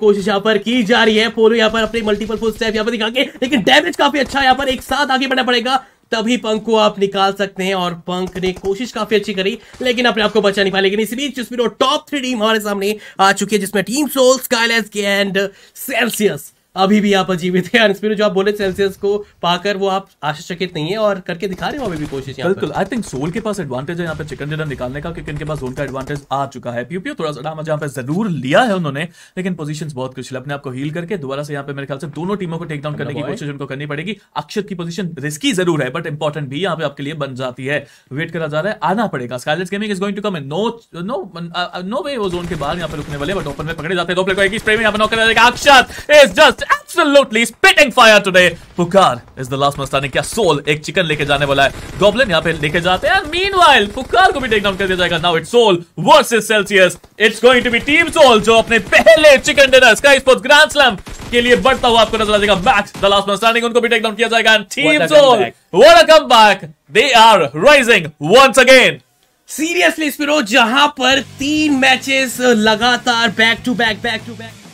कोशिश यहाँ पर की जा रही है पोलो यहाँ पर अपने मल्टीपल फुल स्टेप यहाँ पर दिखा के लेकिन डैमेज काफी अच्छा है यहाँ पर एक साथ आगे बढ़ना पड़ेगा तभी पंख को आप निकाल सकते हैं और पंख ने कोशिश काफी अच्छी करी लेकिन अपने आप को बचा नहीं पाया लेकिन इस बीच टॉप थ्री टीम हमारे सामने आ चुकी है जिसमें टीम सोल स्काईलेस एंड सेल्सियस अभी भी आप अजीबित है अनस्पिरो जो आप बोले सेल्सियस को पाकर वो आप आश्चर्यचकित नहीं है और करके दिखा रहे हो अभी भी कोशिश बिल्कुल आई थिंक सोल के पास एडवांटेज है यहाँ पे चिकन डिनर निकालने का क्योंकि इनके पास जोन का एडवांटेज आ चुका है पीपीओ थोड़ा सा डामा जहाँ पे जरूर लिया है उन्होंने लेकिन पोजिशन बहुत कुछ अपने आपको हील करके दोबारा से यहाँ पे मेरे ख्याल से दोनों टीमों को टेक डाउन करने की कोशिश उनको करनी पड़ेगी अक्षत की पोजिशन रिस्की जरूर है बट इंपॉर्टेंट भी यहाँ पे आपके लिए बन जाती है वेट करा जा रहा है आना पड़ेगा Scarlet gaming is going to come no no no way वो जोन के बाहर यहाँ पे रुकने वाले बट ओपन में पकड़े जाते हैं दो प्लेयर को एक ही स्प्रे में यहाँ पे नॉक करा जाएगा Akshat is just just absolutely spitting fire today Pukar is the last man standing. क्या सोल एक चिकन लेके जाने वाला है गोब्लिन यहां पे लेके जाते हैं मीनवाइल पुकार को भी टेक डाउन कर दिया जाएगा now it's Soul versus Celsius it's going to be team Soul जो अपने पहले chicken dinner Sky Sports grand slam के लिए बढ़ता हुआ आपको नजर आ जाएगा Max the last man standing उनको भी टेक डाउन किया जाएगा and team Soul what a comeback they are rising once again seriously स्पिरो जहां पर तीन मैचेस uh, लगातार back to back back to back